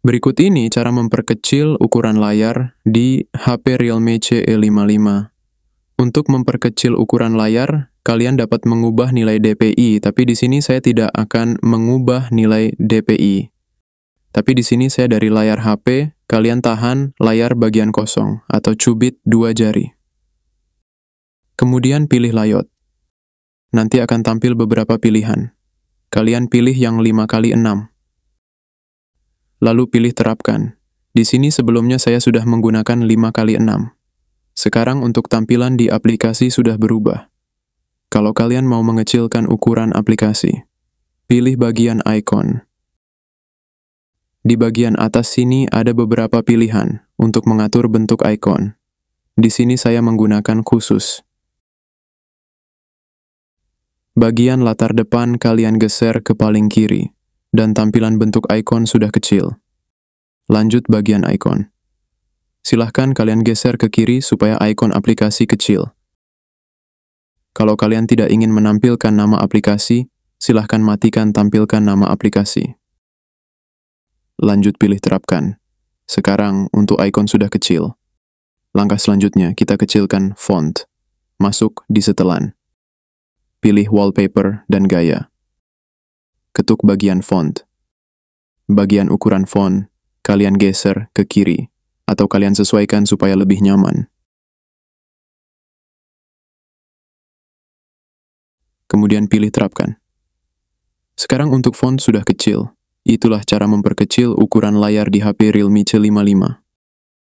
Berikut ini cara memperkecil ukuran layar di HP Realme CE55. Untuk memperkecil ukuran layar, kalian dapat mengubah nilai DPI, tapi di sini saya tidak akan mengubah nilai DPI. Tapi di sini saya dari layar HP, kalian tahan layar bagian kosong atau cubit dua jari. Kemudian pilih layout. Nanti akan tampil beberapa pilihan. Kalian pilih yang 5 x 6 Lalu pilih terapkan. Di sini sebelumnya saya sudah menggunakan 5x6. Sekarang untuk tampilan di aplikasi sudah berubah. Kalau kalian mau mengecilkan ukuran aplikasi, pilih bagian icon. Di bagian atas sini ada beberapa pilihan untuk mengatur bentuk icon. Di sini saya menggunakan khusus. Bagian latar depan kalian geser ke paling kiri dan tampilan bentuk ikon sudah kecil. Lanjut bagian ikon. Silahkan kalian geser ke kiri supaya ikon aplikasi kecil. Kalau kalian tidak ingin menampilkan nama aplikasi, silahkan matikan tampilkan nama aplikasi. Lanjut pilih terapkan. Sekarang, untuk ikon sudah kecil. Langkah selanjutnya, kita kecilkan font. Masuk di setelan. Pilih wallpaper dan gaya ketuk bagian font. Bagian ukuran font, kalian geser ke kiri, atau kalian sesuaikan supaya lebih nyaman. Kemudian pilih terapkan. Sekarang untuk font sudah kecil, itulah cara memperkecil ukuran layar di HP Realme C55.